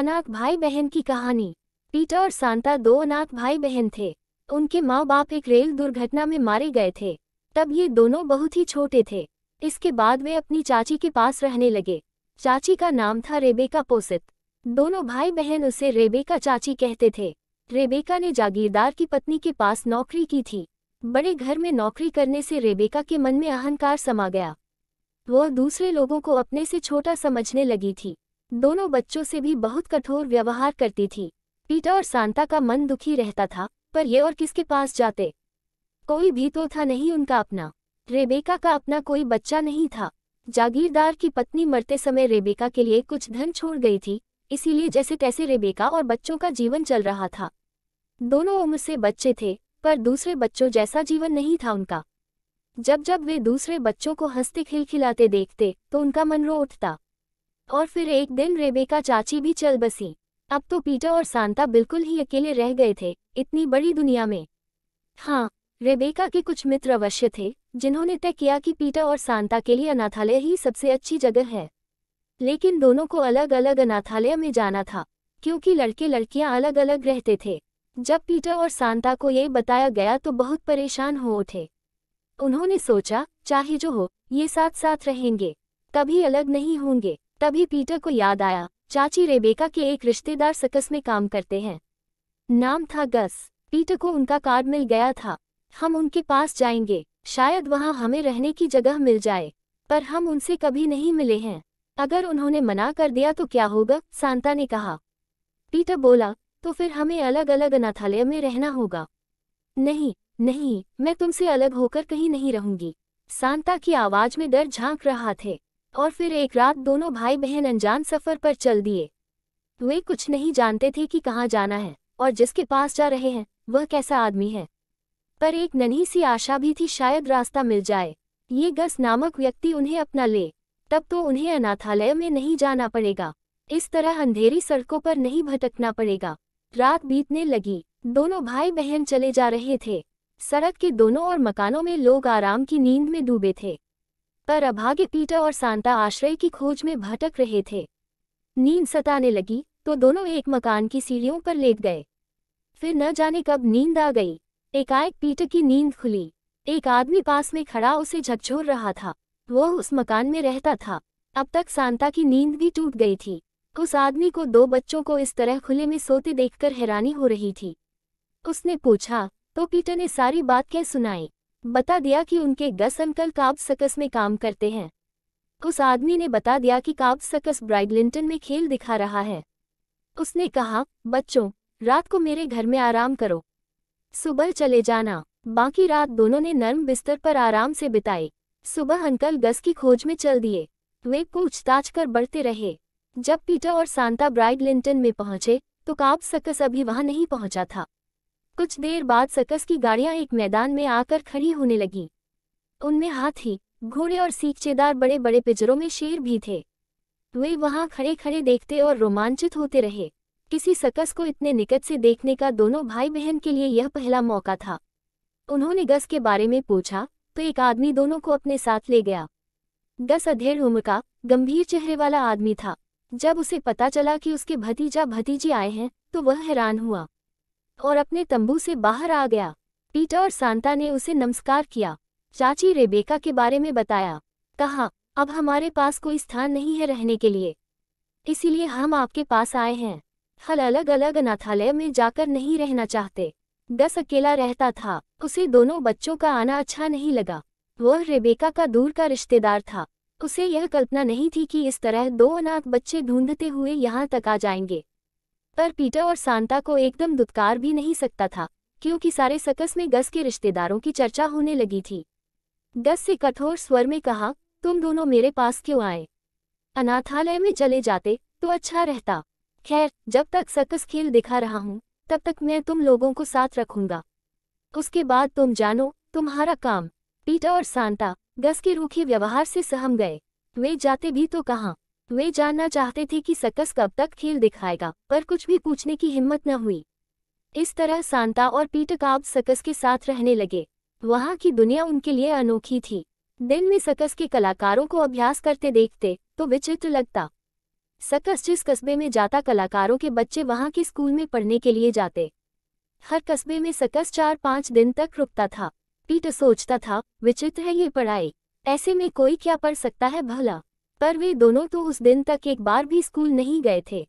अनाथ भाई बहन की कहानी पीटर और सांता दो अनाथ भाई बहन थे उनके माँ बाप एक रेल दुर्घटना में मारे गए थे तब ये दोनों बहुत ही छोटे थे इसके बाद वे अपनी चाची के पास रहने लगे चाची का नाम था रेबेका पोसित दोनों भाई बहन उसे रेबेका चाची कहते थे रेबेका ने जागीरदार की पत्नी के पास नौकरी की थी बड़े घर में नौकरी करने से रेबेका के मन में अहंकार समा गया वह दूसरे लोगों को अपने से छोटा समझने लगी थी दोनों बच्चों से भी बहुत कठोर व्यवहार करती थी पीटर और सांता का मन दुखी रहता था पर ये और किसके पास जाते कोई भी तो था नहीं उनका अपना रेबेका का अपना कोई बच्चा नहीं था जागीरदार की पत्नी मरते समय रेबेका के लिए कुछ धन छोड़ गई थी इसीलिए जैसे तैसे रेबेका और बच्चों का जीवन चल रहा था दोनों उम्र से बच्चे थे पर दूसरे बच्चों जैसा जीवन नहीं था उनका जब जब वे दूसरे बच्चों को हंसते खिलखिलाते देखते तो उनका मन रो उठता और फिर एक दिन रेबेका चाची भी चल बसी अब तो पीटर और सांता बिल्कुल ही अकेले रह गए थे इतनी बड़ी दुनिया में हाँ रेबेका के कुछ मित्र अवश्य थे जिन्होंने तय किया कि पीटर और सांता के लिए अनाथालय ही सबसे अच्छी जगह है लेकिन दोनों को अलग अलग अनाथालय में जाना था क्योंकि लड़के लड़कियां अलग अलग रहते थे जब पीटर और सांता को ये बताया गया तो बहुत परेशान हो उठे उन्होंने सोचा चाहे जो हो ये साथ साथ रहेंगे कभी अलग नहीं होंगे तभी पीटर को याद आया चाची रेबेका के एक रिश्तेदार सकस में काम करते हैं नाम था गस पीटर को उनका कार्ड मिल गया था हम उनके पास जाएंगे शायद वहाँ हमें रहने की जगह मिल जाए पर हम उनसे कभी नहीं मिले हैं अगर उन्होंने मना कर दिया तो क्या होगा सांता ने कहा पीटर बोला तो फिर हमें अलग अलग अनाथालय में रहना होगा नहीं नहीं मैं तुमसे अलग होकर कहीं नहीं रहूंगी सांता की आवाज में डर झांक रहा थे और फिर एक रात दोनों भाई बहन अनजान सफर पर चल दिए वे कुछ नहीं जानते थे कि कहाँ जाना है और जिसके पास जा रहे हैं वह कैसा आदमी है पर एक नन्ही सी आशा भी थी शायद रास्ता मिल जाए ये गस नामक व्यक्ति उन्हें अपना ले तब तो उन्हें अनाथालय में नहीं जाना पड़ेगा इस तरह अंधेरी सड़कों पर नहीं भटकना पड़ेगा रात बीतने लगी दोनों भाई बहन चले जा रहे थे सड़क के दोनों और मकानों में लोग आराम की नींद में डूबे थे पर अभागे पीटर और सांता आश्रय की खोज में भटक रहे थे नींद सताने लगी तो दोनों एक मकान की सीढ़ियों पर लेट गए फिर न जाने कब नींद आ गई एकाएक पीटर की नींद खुली एक आदमी पास में खड़ा उसे झकझोर रहा था वो उस मकान में रहता था अब तक सांता की नींद भी टूट गई थी उस आदमी को दो बच्चों को इस तरह खुले में सोते देखकर हैरानी हो रही थी उसने पूछा तो पीटर ने सारी बात कह सुनाई बता दिया कि उनके गस अंकल काब सकस में काम करते हैं उस आदमी ने बता दिया कि काब सकस ब्राइडलिंटन में खेल दिखा रहा है उसने कहा बच्चों रात को मेरे घर में आराम करो सुबह चले जाना बाकी रात दोनों ने नर्म बिस्तर पर आराम से बिताए सुबह अंकल गस की खोज में चल दिए वे पूछताछ कर बढ़ते रहे जब पीटर और सांता ब्राइड लिंटन में पहुंचे तो काब सकस अभी वहां नहीं पहुंचा था कुछ देर बाद सकस की गाड़ियां एक मैदान में आकर खड़ी होने लगीं उनमें हाथी घोड़े और सीखचेदार बड़े बड़े पिजरों में शेर भी थे वे वहां खड़े खड़े देखते और रोमांचित होते रहे किसी सकस को इतने निकट से देखने का दोनों भाई बहन के लिए यह पहला मौका था उन्होंने गस के बारे में पूछा तो एक आदमी दोनों को अपने साथ ले गया गस अधेड़ उम्र का गंभीर चेहरे वाला आदमी था जब उसे पता चला कि उसके भतीजा भतीजी आए हैं तो वह हैरान हुआ और अपने तंबू से बाहर आ गया पीटर और सांता ने उसे नमस्कार किया चाची रेबेका के बारे में बताया कहा अब हमारे पास कोई स्थान नहीं है रहने के लिए इसीलिए हम आपके पास आए हैं हल अलग अलग अनाथालय में जाकर नहीं रहना चाहते दस अकेला रहता था उसे दोनों बच्चों का आना अच्छा नहीं लगा वह रेबेका का दूर का रिश्तेदार था उसे यह कल्पना नहीं थी कि इस तरह दो अनाथ बच्चे ढूंढते हुए यहाँ तक आ जाएंगे पर पीटर और सांता को एकदम दुत्कार भी नहीं सकता था क्योंकि सारे सकस में गस के रिश्तेदारों की चर्चा होने लगी थी गस से कठोर स्वर में कहा तुम दोनों मेरे पास क्यों आए अनाथालय में चले जाते तो अच्छा रहता खैर जब तक सकस खेल दिखा रहा हूँ तब तक मैं तुम लोगों को साथ रखूंगा उसके बाद तुम जानो तुम्हारा काम पीटर और सांता गस के रूखे व्यवहार से सहम गए वे जाते भी तो कहाँ वे जानना चाहते थे कि सकस कब तक खेल दिखाएगा पर कुछ भी पूछने की हिम्मत न हुई इस तरह सांता और पीटकाब काब सकस के साथ रहने लगे वहाँ की दुनिया उनके लिए अनोखी थी दिन में सकस के कलाकारों को अभ्यास करते देखते तो विचित्र लगता सकस जिस कस्बे में जाता कलाकारों के बच्चे वहाँ के स्कूल में पढ़ने के लिए जाते हर कस्बे में सकस चार पाँच दिन तक रुकता था पीटर सोचता था विचित्र है ये पढ़ाई ऐसे में कोई क्या पढ़ सकता है भला पर वे दोनों तो उस दिन तक एक बार भी स्कूल नहीं गए थे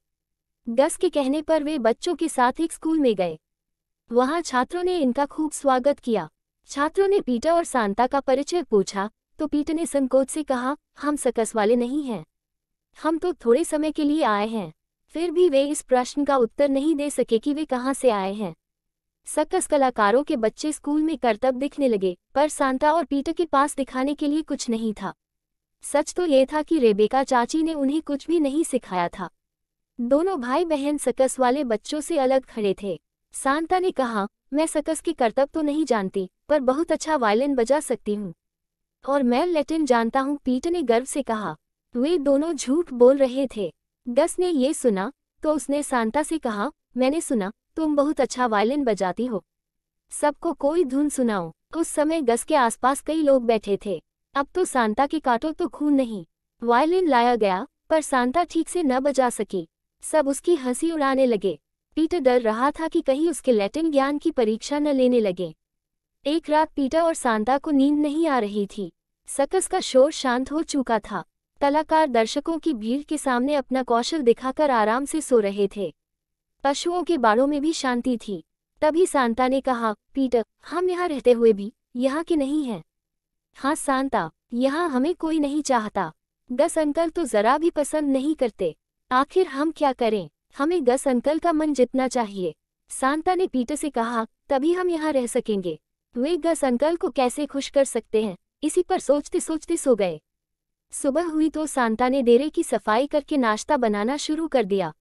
गस के कहने पर वे बच्चों के साथ एक स्कूल में गए वहां छात्रों ने इनका खूब स्वागत किया छात्रों ने पीटर और सांता का परिचय पूछा तो पीटर ने संकोच से कहा हम सकस वाले नहीं हैं हम तो थोड़े समय के लिए आए हैं फिर भी वे इस प्रश्न का उत्तर नहीं दे सके कि वे कहाँ से आए हैं सकस कलाकारों के बच्चे स्कूल में करतब दिखने लगे पर सांता और पीटर के पास दिखाने के लिए कुछ नहीं था सच तो यह था कि रेबेका चाची ने उन्हें कुछ भी नहीं सिखाया था दोनों भाई बहन सकस वाले बच्चों से अलग खड़े थे सांता ने कहा मैं सकस की करतब तो नहीं जानती पर बहुत अच्छा वायलिन बजा सकती हूँ और मैं लेटिन जानता हूँ पीट ने गर्व से कहा वे दोनों झूठ बोल रहे थे गस ने ये सुना तो उसने सांता से कहा मैंने सुना तुम बहुत अच्छा वायलिन बजाती हो सबको कोई धुन सुनाओ उस समय गस के आसपास कई लोग बैठे थे अब तो सांता के काटो तो खून नहीं वायलिन लाया गया पर सांता ठीक से न बजा सके सब उसकी हंसी उड़ाने लगे पीटर डर रहा था कि कहीं उसके लैटिन ज्ञान की परीक्षा न लेने लगे एक रात पीटर और सांता को नींद नहीं आ रही थी सकस का शोर शांत हो चुका था कलाकार दर्शकों की भीड़ के सामने अपना कौशल दिखाकर आराम से सो रहे थे पशुओं के बाड़ों में भी शांति थी तभी सांता ने कहा पीटर हम यहाँ रहते हुए भी यहाँ के नहीं हैं हाँ सांता यहाँ हमें कोई नहीं चाहता गस अंकल तो जरा भी पसंद नहीं करते आखिर हम क्या करें हमें गस अंकल का मन जितना चाहिए सांता ने पीटर से कहा तभी हम यहाँ रह सकेंगे वे गस अंकल को कैसे खुश कर सकते हैं इसी पर सोचते सोचते सो गए सुबह हुई तो सांता ने डेरे की सफाई करके नाश्ता बनाना शुरू कर दिया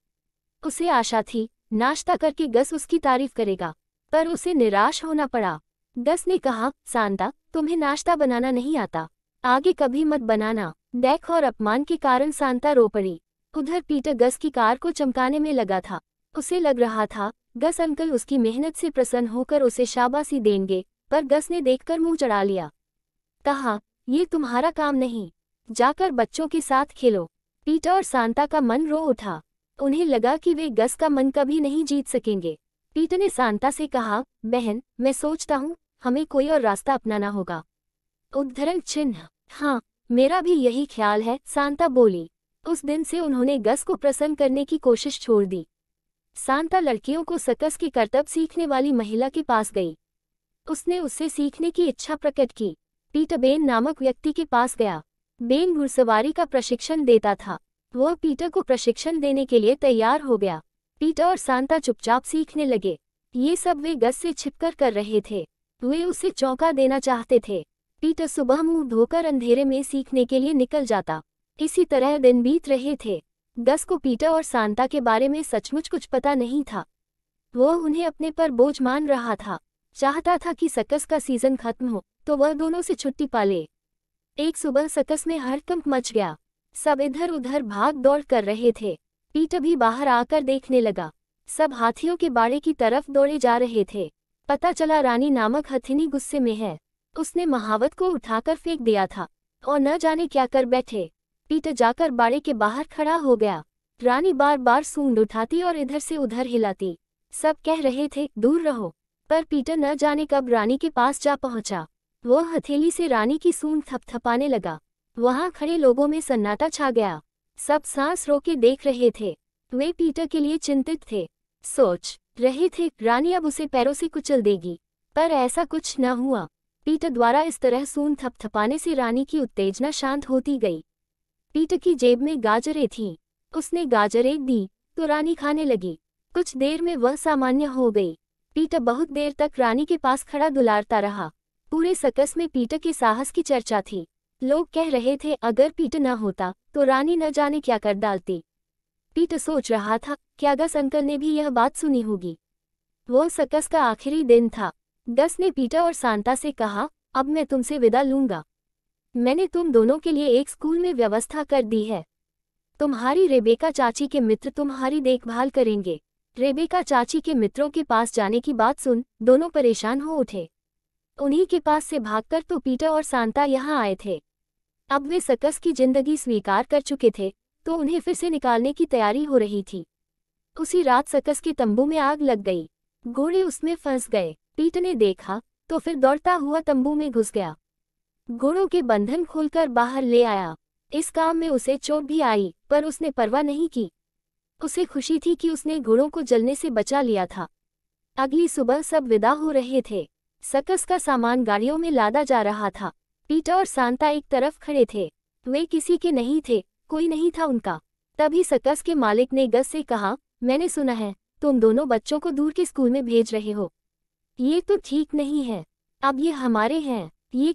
उसे आशा थी नाश्ता करके गस उसकी तारीफ करेगा पर उसे निराश होना पड़ा दस ने कहा सांता तुम्हें नाश्ता बनाना नहीं आता आगे कभी मत बनाना डैक और अपमान के कारण सांता रो पड़ी उधर पीटर गस की कार को चमकाने में लगा था उसे लग रहा था गस अंकल उसकी मेहनत से प्रसन्न होकर उसे शाबाशी देंगे पर गस ने देखकर मुंह चढ़ा लिया कहा ये तुम्हारा काम नहीं जाकर बच्चों के साथ खेलो पीटर और सांता का मन रो उठा उन्हें लगा कि वे गस का मन कभी नहीं जीत सकेंगे पीटर ने सांता से कहा बहन मैं सोचता हूँ हमें कोई और रास्ता अपनाना होगा उद्धरण चिन्ह हाँ मेरा भी यही ख्याल है सांता बोली उस दिन से उन्होंने गस को प्रसन्न करने की कोशिश छोड़ दी सांता लड़कियों को सकस के कर्तव्य सीखने वाली महिला के पास गई उसने उससे सीखने की इच्छा प्रकट की पीटर बेन नामक व्यक्ति के पास गया बेन घुड़सवारी का प्रशिक्षण देता था वह पीटर को प्रशिक्षण देने के लिए तैयार हो गया पीटर और सांता चुपचाप सीखने लगे ये सब वे गस से छिपकर कर रहे थे वे उसे चौंका देना चाहते थे पीटर सुबह मुंह धोकर अंधेरे में सीखने के लिए निकल जाता इसी तरह दिन बीत रहे थे गस को पीटर और सांता के बारे में सचमुच कुछ पता नहीं था वह उन्हें अपने पर बोझ मान रहा था चाहता था कि सकस का सीजन खत्म हो तो वह दोनों से छुट्टी पा ले एक सुबह सकस में हरकंप मच गया सब इधर उधर भाग दौड़ कर रहे थे पीट भी बाहर आकर देखने लगा सब हाथियों के बाड़े की तरफ दौड़े जा रहे थे पता चला रानी नामक हथिनी गुस्से में है उसने महावत को उठाकर फेंक दिया था और न जाने क्या कर बैठे पीट जाकर बाड़े के बाहर खड़ा हो गया रानी बार बार सूंड उठाती और इधर से उधर हिलाती सब कह रहे थे दूर रहो पर पीटर न जाने कब रानी के पास जा पहुंचा वह हथेली से रानी की सूंड थपथपाने लगा वहां खड़े लोगों में सन्नाटा छा गया सब सांस रोके देख रहे थे वे पीटर के लिए चिंतित थे सोच रहे थे रानी अब उसे पैरों से कुचल देगी पर ऐसा कुछ न हुआ पीटर द्वारा इस तरह सून थपथपाने से रानी की उत्तेजना शांत होती गई पीटर की जेब में गाजरें थीं उसने गाजरें दी तो रानी खाने लगी कुछ देर में वह सामान्य हो गई पीटर बहुत देर तक रानी के पास खड़ा दुलारता रहा पूरे सकस में पीटर के साहस की चर्चा थी लोग कह रहे थे अगर पीट न होता तो रानी न जाने क्या कर डालती पीट सोच रहा था क्या गस अंकल ने भी यह बात सुनी होगी वो सकस का आखिरी दिन था गस ने पीटा और सांता से कहा अब मैं तुमसे विदा लूंगा मैंने तुम दोनों के लिए एक स्कूल में व्यवस्था कर दी है तुम्हारी रेबेका चाची के मित्र तुम्हारी देखभाल करेंगे रेबेका चाची के मित्रों के पास जाने की बात सुन दोनों परेशान हो उठे उन्हीं के पास से भागकर तो पीटर और सांता यहाँ आए थे अब वे सकस की जिंदगी स्वीकार कर चुके थे तो उन्हें फिर से निकालने की तैयारी हो रही थी उसी रात सकस के तंबू में आग लग गई घोड़े उसमें फंस गए पीट ने देखा तो फिर दौड़ता हुआ तंबू में घुस गया घोड़ों के बंधन खोलकर बाहर ले आया इस काम में उसे चोट भी आई पर उसने परवाह नहीं की उसे खुशी थी कि उसने घोड़ों को जलने से बचा लिया था अगली सुबह सब विदा हो रहे थे सकस का सामान गाड़ियों में लादा जा रहा था पीटा और सांता एक तरफ खड़े थे वे किसी के नहीं थे कोई नहीं था उनका तभी सकस के मालिक ने गस से कहा मैंने सुना है तुम दोनों बच्चों को दूर के स्कूल में भेज रहे हो ये तो ठीक नहीं है अब ये हमारे हैं ये